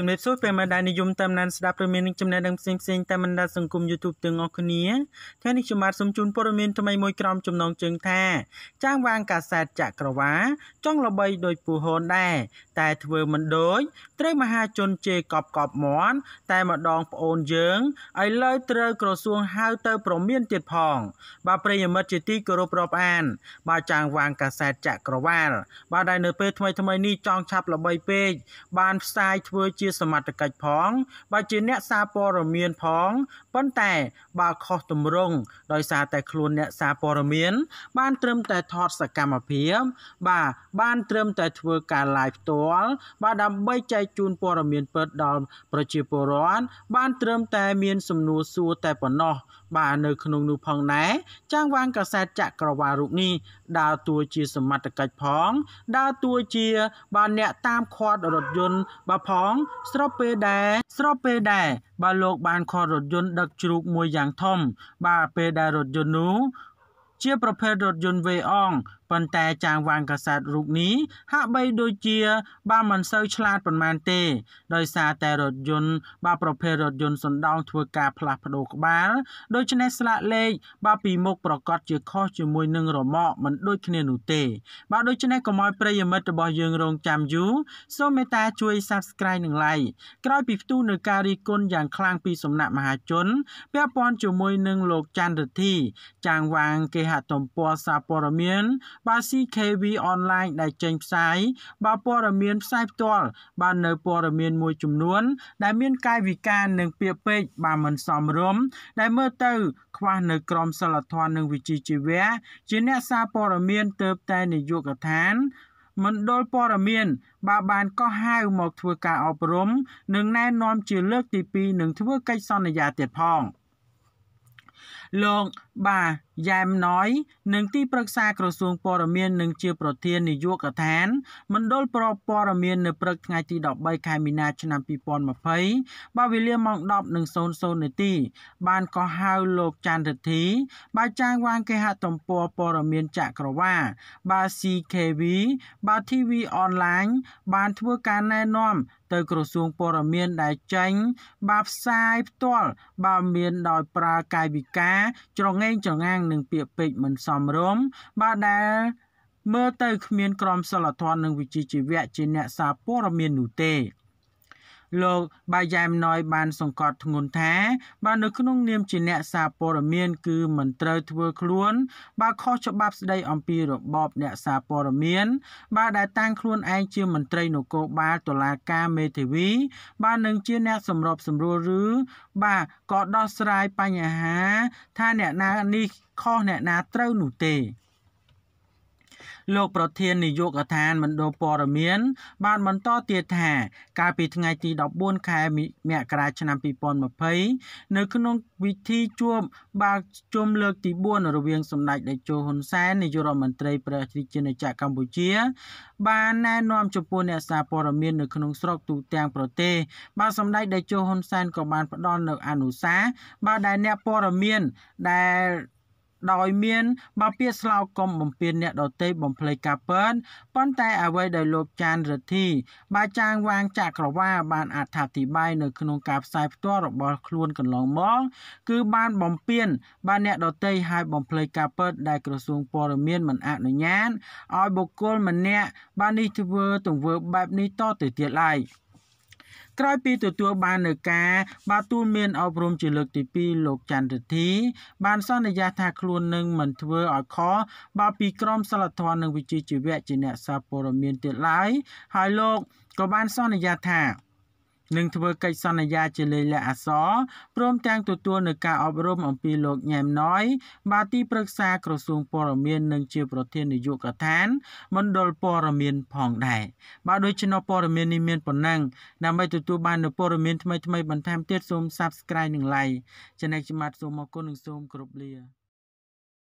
ជំរាបសួរប្រិមត្តដែលនិយមតាមដានស្ដាប់ឬមានចំណេះដឹងផ្សេងផ្សេងតាមបណ្ដាសង្គម YouTube ទាំងអស់គ្នាថ្ងៃនេះខ្ញុំបាទសូមជូនព័ត៌មានថ្មីមួយក្រុមចំណងជើងថាចាងវាងកាសែតចក្រវាចង់ល្បីដោយពូហូនដែរតែធ្វើមិនដូចត្រូវមហាជនជេរកប់កប់មន់តែម្ដងប្អូនយើងឥឡូវត្រូវក្រសួងហៅទៅប្រមានទៀតផង បាទប្រិយមិត្តជាទីគោរពរាប់អាន បាទចាងវាងកាសែតចក្រវាលបាទដែលនៅពេលថ្មីថ្មីនេះចង់ឆាប់ល្បីពេកបានផ្សាយធ្វើជាជាសមត្ថកិច្ចផងបើជាអ្នកសារព័ត៌មានផងប៉ុន្តែបើខុសទម្រង់ដោយសារតែខ្លួនអ្នកសារព័ត៌មានបានត្រឹមតែថតសកម្មភាពបាទបានត្រឹមតែធ្វើការ live ផ្ទាល់បាទដើម្បីចែកជូនព័ត៌មានពិតដល់ប្រជាពលរដ្ឋបានត្រឹមតែមានសំណួរសួរតែប៉ុណ្ណោះបាទនៅក្នុងនោះផងដែរចាងវាងកាសែតចក្រវាលរូបនេះដើរតួជាសមត្ថកិច្ចផង ដើរតួជា បាទអ្នកតាមខាត់រថយន្តបាទផង ស្របពេលដែរស្របពេលដែរបាទលោកបានខាត់រថយន្តដឹកជ្រូកមួយយ៉ាងធំ បាទពេលដែលរថយន្តនោះជាប្រភេទរថយន្តវេអងប៉ុន្តែចាងវ៉ាងកាសាតរូបនេះហាក់បីដូចជាបានមិនសូវឆ្លាតប៉ុន្មានទេដោយសារតែរថយន្តបាទប្រភេទរថយន្តសណ្ដោងធ្វើការផ្លាស់ប្ដូរក្បាលដូច្នេះស្លាកលេខបាទពីមុខប្រកាសជាខុសជាមួយនឹងរមាក់មិនដូចគ្នានោះទេបាទដូច្នេះកុំឲ្យប្រិយមិត្តរបស់យើងរងចាំយូរសូមមេត្តាជួយ Subscribe និង Like ក្រោយពីផ្ទុះនៅការរីគុណយ៉ាងខ្លាំងពីសំណាក់មហាជនពាក់ព័ន្ធជាមួយនឹងលោកច័ន្ទរទ្ធីចាងវាង គេហទំព័រសារព័ត៌មានបាទ CKV online ដែលចេញ ផ្សាយបាទព័ត៌មានផ្សាយផ្ទាល់បាទនៅព័ត៌មានមួយចំនួន ដែលមាន កាយវិការនិងពាក្យពេចន៍បាទមិនសមរម្យដែលមើលទៅ ខ្វះនៅក្រមសីលធម៌និងវិជ្ជាជីវៈជាអ្នកសារព័ត៌មានទៅតែនយោបាយកឋានមណ្ឌលព័ត៌មានបើបានកោះហៅមកធ្វើការអប់រំនិងណែនាំជាលើកទី2នឹងធ្វើកិច្ចសន្យាទៀតផងលោកបាយ៉ែមណ້ອຍនិងទីប្រឹក្សាក្រសួងព័ត៌មាននិងជាប្រធាននាយកដ្ឋានមណ្ឌលប្រព័ត៌មាននៅព្រឹកថ្ងៃទី13ខែមីនាឆ្នាំ2020បើវេលាម៉ោង10:00នាទី បានកោះហៅលោកច័ន្ទរិទ្ធីបើចាងវាងគេហទំព័រព័ត៌មានចក្រវាឡបើ CKV បើ TV Online បានធ្វើការណែនាំទៅក្រសួងព័ត៌មានដែលចេញបើផ្សាយផ្ទាល់បើមានដោយប្រើកាយវិការច្រងេងច្រងាងនឹងពាក្យពេចន៍មិនសមរម្យបើដែល មើលទៅគ្មានក្រមសីលធម៌និងវិជ្ជាជីវៈជាអ្នកសារព័ត៌មាននោះទេលោកបាយ៉ែមណយបាន សង្កត់ធ្ងន់ថាបើនៅក្នុងនាមជាអ្នកសារព័ត៌មានគឺមិនត្រូវធ្វើ ខ្លួនបើខុសច្បាប់ស្ដីអំពីរបបអ្នកសារព័ត៌មានបើដែលតាំងខ្លួនឯងជាមន្ត្រីនគរបាលតុលាការមេធាវីបើនឹងជាអ្នកសម្របសម្រួលឬបាទក៏ដោះស្រាយបញ្ហា ថាអ្នកណានេះខុសអ្នកណាត្រូវនោះទេលោកប្រធាននាយកដ្ឋានមណ្ឌលព័ត៌មានបានបន្តទៀតថា កាលពីថ្ងៃទី14ខែមករាឆ្នាំ2020នៅ ក្នុងវិធីជួបបាល់ជុំលើក ទី4រវាងសម្ដេចតេជោហ៊ុនសែននាយករដ្ឋមន្ត្រីព្រះរាជាណាចក្រកម្ពុជា បានណែនាំចំពោះអ្នកសារព័ត៌មាននៅក្នុងស្រុកទូទាំងប្រទេសបាទសម្ដេចតេជោហ៊ុនសែនក៏បានផ្ដល់នៅអនុសាសន៍បាទដែលអ្នកព័ត៌មានដែលដោយមានបើពាក្យស្លោកកុំបំពេញអ្នកដទៃបំភ្លេចការពិតប៉ុន្តែ អ្វីដែលលោកចានរិទ្ធីបើចាង វាងចាក់ក្រវ៉ាបានអត្ថាធិប្បាយនៅ ក្នុងការផ្សាយផ្ទាល់របស់ខ្លួនកន្លងមកគឺបានបំពេញបានអ្នកដទៃឲ្យបំភ្លេចការពិតដែលក្រសួងព័ត៌មានមិនអនុញ្ញាតឲ្យបុគ្គលម្នាក់បាននេះធ្វើទង្វើបែបនេះតទៅទៀតឡើយ។ក្រោយពីទទួលបាននៅការបាទទូលមានអប់រំជាលើកទី2លោកច័ន្ទរិទ្ធីបានសន្យាថាខ្លួននឹងមិនធ្វើឲ្យខុសបាទពីក្រមសីលធម៌និងវិជ្ជាជីវៈជាអ្នកសារព័ត៌មានទៀតឡើយហើយលោកក៏បានសន្យាថានិងធ្វើកិច្ចសន្យាជាលេខលះអក្សរព្រមទាំងទទួលនៅការអប់រំអំពីលោកញ៉ែមណ້ອຍបាទទីប្រឹក្សាក្រសួងព័ត៌មាននិងជាប្រធាននាយកដ្ឋានមណ្ឌលព័ត៌មានផងដែរបាទដូច្នោះព័ត៌មាននេះមានប៉ុណ្ណឹងដើម្បីទទួលបាននូវព័ត៌មានថ្មីៗបន្ថែមទៀតសូម Subscribe និង Like ចំណែកជាមាត់សូមអរគុណនិងសូមគោរពលា